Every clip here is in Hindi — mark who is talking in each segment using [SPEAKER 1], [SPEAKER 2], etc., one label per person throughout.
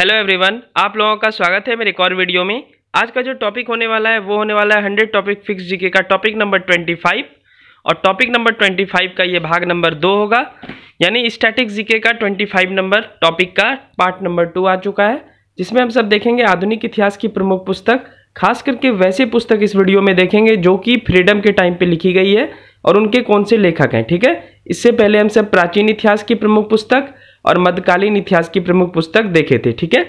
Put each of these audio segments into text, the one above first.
[SPEAKER 1] हेलो एवरीवन आप लोगों का स्वागत है मेरे एक और वीडियो में आज का जो टॉपिक होने वाला है वो होने वाला है हंड्रेड टॉपिक फिक्स जीके का टॉपिक नंबर ट्वेंटी फाइव और टॉपिक नंबर ट्वेंटी फाइव का ये भाग नंबर दो होगा यानी स्टैटिक जीके का ट्वेंटी फाइव नंबर टॉपिक का पार्ट नंबर टू आ चुका है जिसमें हम सब देखेंगे आधुनिक इतिहास की प्रमुख पुस्तक खास करके वैसे पुस्तक इस वीडियो में देखेंगे जो कि फ्रीडम के टाइम पर लिखी गई है और उनके कौन से लेखक हैं ठीक है इससे पहले हम सब प्राचीन इतिहास की प्रमुख पुस्तक और मध्यकालीन इतिहास की प्रमुख पुस्तक देखे थे ठीक है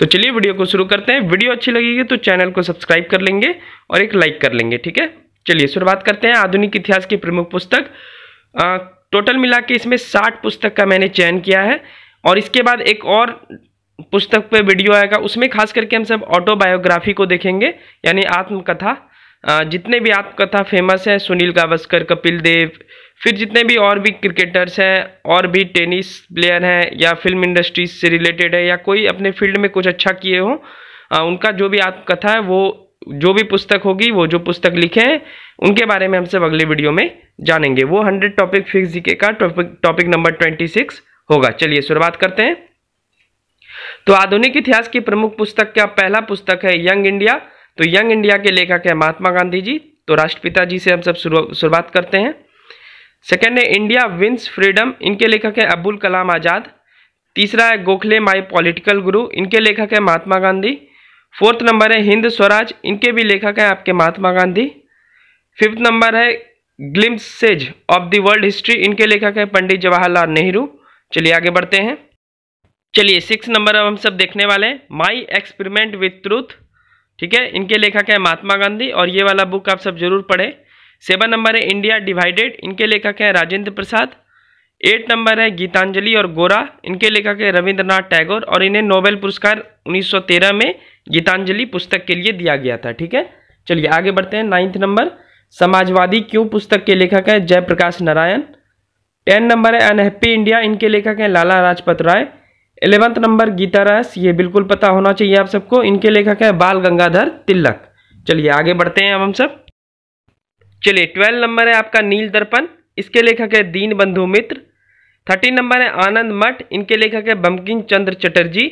[SPEAKER 1] तो चलिए वीडियो को शुरू करते हैं वीडियो अच्छी लगेगी तो चैनल को सब्सक्राइब कर लेंगे और एक लाइक कर लेंगे ठीक है चलिए शुरुआत करते हैं आधुनिक इतिहास की प्रमुख पुस्तक आ, टोटल मिला के इसमें साठ पुस्तक का मैंने चयन किया है और इसके बाद एक और पुस्तक पे वीडियो आएगा उसमें खास करके हम सब ऑटोबायोग्राफी को देखेंगे यानी आत्मकथा जितने भी आत्मकथा फेमस हैं सुनील गावस्कर कपिल देव फिर जितने भी और भी क्रिकेटर्स हैं और भी टेनिस प्लेयर हैं या फिल्म इंडस्ट्रीज से रिलेटेड है या कोई अपने फील्ड में कुछ अच्छा किए हो आ, उनका जो भी आत्मकथा है वो जो भी पुस्तक होगी वो जो पुस्तक लिखे हैं उनके बारे में हम सब अगले वीडियो में जानेंगे वो हंड्रेड टॉपिक फिक्स जीके का topic topic number twenty six होगा चलिए शुरुआत करते हैं तो आधुनिक इतिहास की प्रमुख पुस्तक का पहला पुस्तक है यंग इंडिया तो यंग इंडिया के लेखक है महात्मा गांधी जी तो राष्ट्रपिता जी से हम सब शुरुआत करते हैं सेकेंड है इंडिया विंस फ्रीडम इनके लेखक है अब्बुल कलाम आज़ाद तीसरा है गोखले माई पॉलिटिकल गुरु इनके लेखक है महात्मा गांधी फोर्थ नंबर है हिंद स्वराज इनके भी लेखक हैं आपके महात्मा गांधी फिफ्थ नंबर है glimpses of the world history इनके लेखक हैं पंडित जवाहरलाल नेहरू चलिए आगे बढ़ते हैं चलिए सिक्स नंबर अब हम सब देखने वाले हैं माई एक्सपेरिमेंट विथ ट्रूथ ठीक है इनके लेखक है महात्मा गांधी और ये वाला बुक आप सब जरूर पढ़ें सेवन नंबर है इंडिया डिवाइडेड इनके लेखक हैं राजेंद्र प्रसाद एट नंबर है गीतांजलि और गोरा इनके लेखक है रविंद्रनाथ टैगोर और इन्हें नोबेल पुरस्कार 1913 में गीतांजलि पुस्तक के लिए दिया गया था ठीक है चलिए आगे बढ़ते हैं नाइन्थ नंबर समाजवादी क्यों पुस्तक के लेखक हैं जयप्रकाश नारायण टेन नंबर है अनहैप्पी इंडिया इनके लेखक हैं लाला लाजपत राय एलेवंथ नंबर गीता रस ये बिल्कुल पता होना चाहिए आप सबको इनके लेखक हैं बाल गंगाधर तिलक चलिए आगे बढ़ते हैं अब हम सब चलिए ट्वेल्व नंबर है आपका नील दर्पण इसके लेखक है दीन बंधु मित्र थर्टीन नंबर है आनंद मठ इनके लेखक है बमकिन चंद्र चटर्जी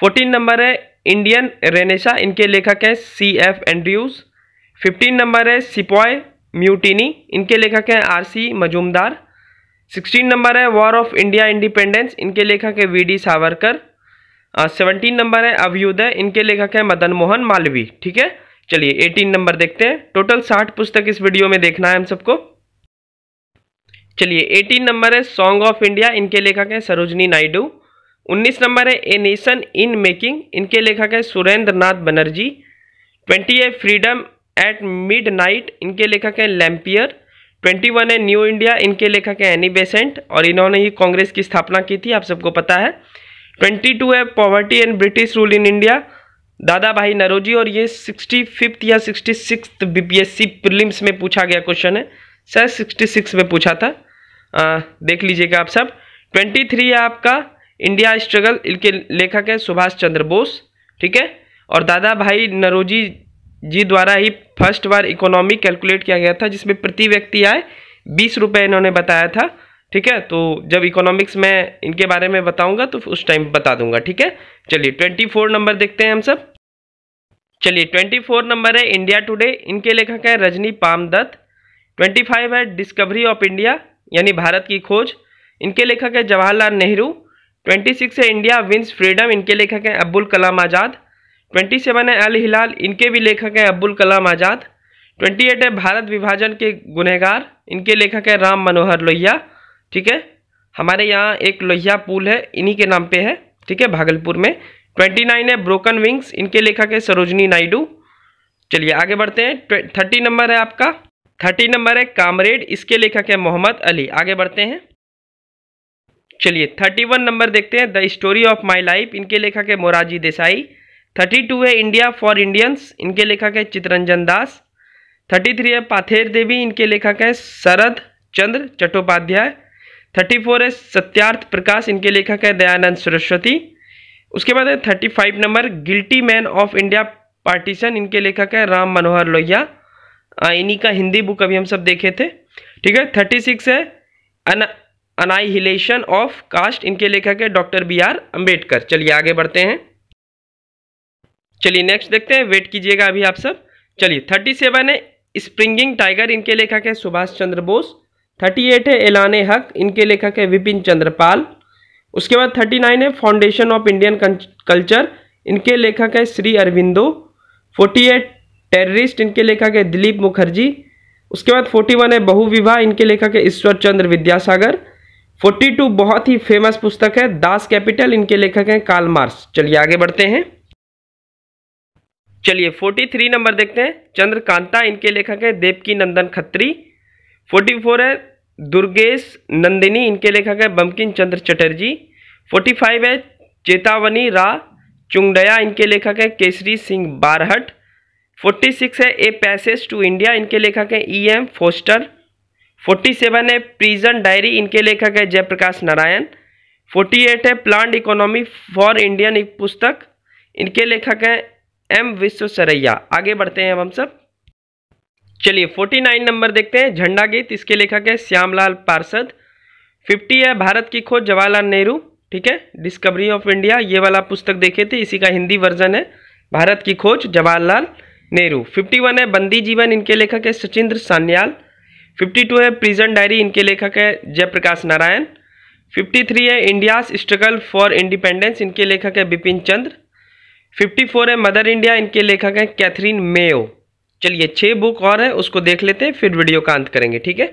[SPEAKER 1] फोर्टीन नंबर है इंडियन रेनेसा इनके लेखक हैं C F Andrews fifteen number है सिपॉय म्यूटिनी इनके लेखक हैं R C Majumdar sixteen number है वॉर ऑफ इंडिया इंडिपेंडेंस इनके लेखक है V D Savarkar seventeen number है अभ्युदय इनके लेखक हैं मदन मोहन मालवी ठीक है चलिए 18 नंबर देखते हैं टोटल 60 पुस्तक इस वीडियो में देखना है हम सबको चलिए 18 नंबर है सॉन्ग ऑफ इंडिया इनके लेखक हैं सरोजनी नायडू 19 नंबर है ए नेशन इन मेकिंग इनके लेखक हैं सुरेंद्र नाथ बनर्जी ट्वेंटी है फ्रीडम एट नाइट इनके लेखक हैं लैम्पियर वन है न्यू इंडिया इनके लेखक हैं एनी बेसेंट और इन्होंने ही कांग्रेस की स्थापना की थी आप सबको पता है 22 है poverty and British rule in India Dada Bhai Naoroji और ये सिक्सटी फिफ्थ या सिक्सटी सिक्स सी प्रिलिम्स में पूछा गया क्वेश्चन है सर सिक्सटी सिक्स में पूछा था आ, देख लीजिएगा आप सब ट्वेंटी थ्री है आपका इंडिया स्ट्रगल इनके लेखक है सुभाष चंद्र बोस ठीक है और दादा भाई नरोजी जी द्वारा ही फर्स्ट बार इकोनॉमी कैलकुलेट किया गया था जिसमें प्रति व्यक्ति आए बीस रुपये इन्होंने बताया था ठीक है तो जब इकोनॉमिक्स में इनके बारे में बताऊंगा तो उस टाइम बता दूंगा ठीक है चलिए ट्वेंटी फोर नंबर देखते हैं हम सब चलिए ट्वेंटी फोर नंबर है इंडिया टुडे इनके लेखक हैं रजनी दत्त ट्वेंटी फाइव है डिस्कवरी ऑफ इंडिया यानी भारत की खोज इनके लेखक है जवाहरलाल नेहरू ट्वेंटी सिक्स है इंडिया विंस फ्रीडम इनके लेखक हैं अब्बुल कलाम आज़ाद ट्वेंटी सेवन है अल हिलाल इनके भी लेखक हैं अब्बुल कलाम आज़ाद ट्वेंटी एट है भारत विभाजन के गुनहगार इनके लेखक हैं राम मनोहर लोहिया ठीक है हमारे यहाँ एक लोहिया पुल है इन्हीं के नाम पे है ठीक है भागलपुर में ट्वेंटी नाइन है ब्रोकन विंग्स इनके लेखक है सरोजनी नायडू चलिए आगे बढ़ते हैं थर्टी नंबर है आपका थर्टी नंबर है कामरेड इसके लेखक है मोहम्मद अली आगे बढ़ते हैं चलिए थर्टी वन नंबर देखते हैं the story of my life इनके लेखक है मोराजी देसाई थर्टी टू है इंडिया फॉर इंडियंस इनके लेखक है चितरंजन दास थर्टी थ्री है पाथेर देवी इनके लेखक है शरद चंद्र चट्टोपाध्याय थर्टी फोर है सत्यार्थ प्रकाश इनके लेखक है दयानंद सरस्वती उसके बाद है thirty five number guilty man of India partition इनके लेखक है राम मनोहर लोहिया इन्हीं का हिंदी बुक अभी हम सब देखे थे ठीक है थर्टी सिक्स है अन अनाइहिलेशन ऑफ कास्ट इनके लेखक है डॉक्टर बी आर अम्बेडकर चलिए आगे बढ़ते हैं चलिए नेक्स्ट देखते हैं वेट कीजिएगा अभी आप सब चलिए थर्टी सेवन है स्प्रिंगिंग टाइगर इनके लेखक है सुभाष चंद्र बोस थर्टी एट है एलान हक इनके लेखक है विपिन चंद्रपाल उसके बाद थर्टी नाइन है फाउंडेशन ऑफ इंडियन कल्चर इनके लेखक है Shri Aurobindo forty eight terrorist इनके लेखक है दिलीप मुखर्जी उसके बाद फोर्टी वन है बहुविवाह इनके लेखक है ईश्वर चंद्र विद्यासागर फोर्टी टू बहुत ही फेमस पुस्तक है दास कैपिटल इनके लेखक हैं काल मार्स चलिए आगे बढ़ते हैं चलिए फोर्टी थ्री नंबर देखते हैं चंद्रकांता इनके लेखक हैं देवकी नंदन खत्री फोर्टी फोर है दुर्गेश नंदिनी इनके लेखक है बमकिन चंद्र चटर्जी फोर्टी फाइव है चेतावनी रा चुंगडया इनके लेखक है केसरी सिंह बारहट फोर्टी सिक्स है ए पैसेज टू इंडिया इनके लेखक है E e M Forster forty seven है प्रिजन डायरी इनके लेखक है जयप्रकाश नारायण फोर्टी एट है प्लांट इकोनॉमी फॉर इंडियन पुस्तक इनके लेखक हैं एम विश्वसरैया आगे बढ़ते हैं अब हम सब चलिए फोर्टी नाइन नंबर देखते हैं झंडा गीत इसके लेखक है श्यामलाल पार्षद फिफ्टी है भारत की खोज जवाहरलाल नेहरू ठीक है डिस्कवरी ऑफ इंडिया ये वाला पुस्तक देखे थे इसी का हिंदी वर्जन है भारत की खोज जवाहरलाल नेहरू फिफ्टी वन है बंदी जीवन इनके लेखक है सचिंद्र सान्याल फिफ्टी टू है प्रिजन डायरी इनके लेखक है जयप्रकाश नारायण फिफ्टी थ्री है इंडियाज स्ट्रगल फॉर इंडिपेंडेंस इनके लेखक है बिपिन चंद्र फिफ्टी फोर है मदर इंडिया इनके लेखक हैं कैथरीन मेयो चलिए छः बुक और है उसको देख लेते हैं फिर वीडियो का अंत करेंगे ठीक है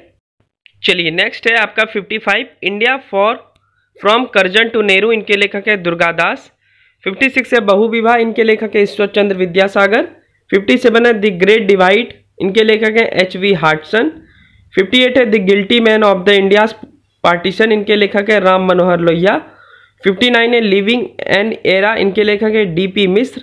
[SPEAKER 1] चलिए नेक्स्ट है आपका 55 India for from Curzon to Nehru इनके लेखक है दुर्गादास 56 है बहु विवाह इनके लेखक है ईश्वर चंद्र विद्यासागर 57 है द ग्रेट डिवाइड इनके लेखक है एच वी हार्टसन एट है the guilty man of the India partition इनके लेखक है राम मनोहर लोहिया नाइन है लिविंग एंड एरा इनके लेखक है डी पी मिश्र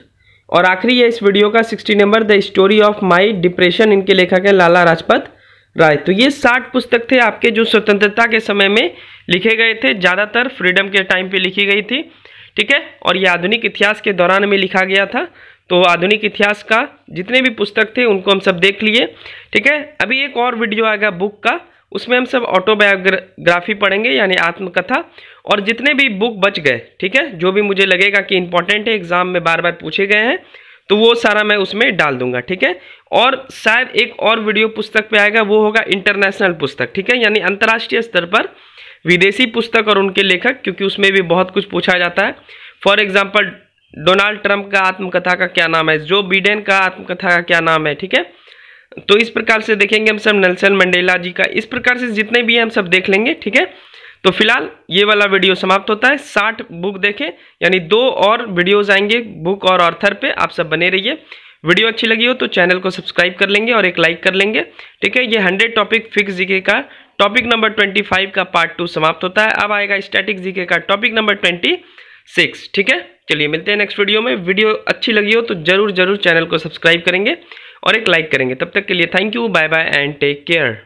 [SPEAKER 1] और आखिरी है इस वीडियो का sixty number the story of my depression इनके लेखक हैं लाला राजपत राय तो ये साठ पुस्तक थे आपके जो स्वतंत्रता के समय में लिखे गए थे ज़्यादातर फ्रीडम के टाइम पे लिखी गई थी ठीक है और ये आधुनिक इतिहास के दौरान में लिखा गया था तो आधुनिक इतिहास का जितने भी पुस्तक थे उनको हम सब देख लिए ठीक है अभी एक और वीडियो आएगा बुक का उसमें हम सब ऑटोबायोग्राफी पढ़ेंगे यानी आत्मकथा और जितने भी बुक बच गए ठीक है जो भी मुझे लगेगा कि इंपॉर्टेंट है एग्जाम में बार बार पूछे गए हैं तो वो सारा मैं उसमें डाल दूंगा ठीक है और शायद एक और वीडियो पुस्तक पे आएगा वो होगा इंटरनेशनल पुस्तक ठीक है यानी अंतर्राष्ट्रीय स्तर पर विदेशी पुस्तक और उनके लेखक क्योंकि उसमें भी बहुत कुछ पूछा जाता है फॉर एग्जाम्पल डोनाल्ड ट्रंप का आत्मकथा का क्या नाम है जो बिडेन का आत्मकथा का क्या नाम है ठीक है तो इस प्रकार से देखेंगे हम सब नेल्सन मंडेला जी का इस प्रकार से जितने भी हैं हम सब देख लेंगे ठीक है तो फिलहाल ये वाला वीडियो समाप्त होता है साठ बुक देखें यानी दो और वीडियोज आएंगे बुक और ऑर्थर पे आप सब बने रहिए वीडियो अच्छी लगी हो तो चैनल को सब्सक्राइब कर लेंगे और एक लाइक कर लेंगे ठीक है ये हंड्रेड टॉपिक फिक्स जीके का टॉपिक नंबर ट्वेंटी फाइव का पार्ट टू समाप्त होता है अब आएगा स्टैटिक जीके का टॉपिक नंबर ट्वेंटी सिक्स ठीक है चलिए मिलते हैं नेक्स्ट वीडियो में वीडियो अच्छी लगी हो तो जरूर जरूर चैनल को सब्सक्राइब करेंगे और एक लाइक करेंगे तब तक के लिए thank you bye bye and take care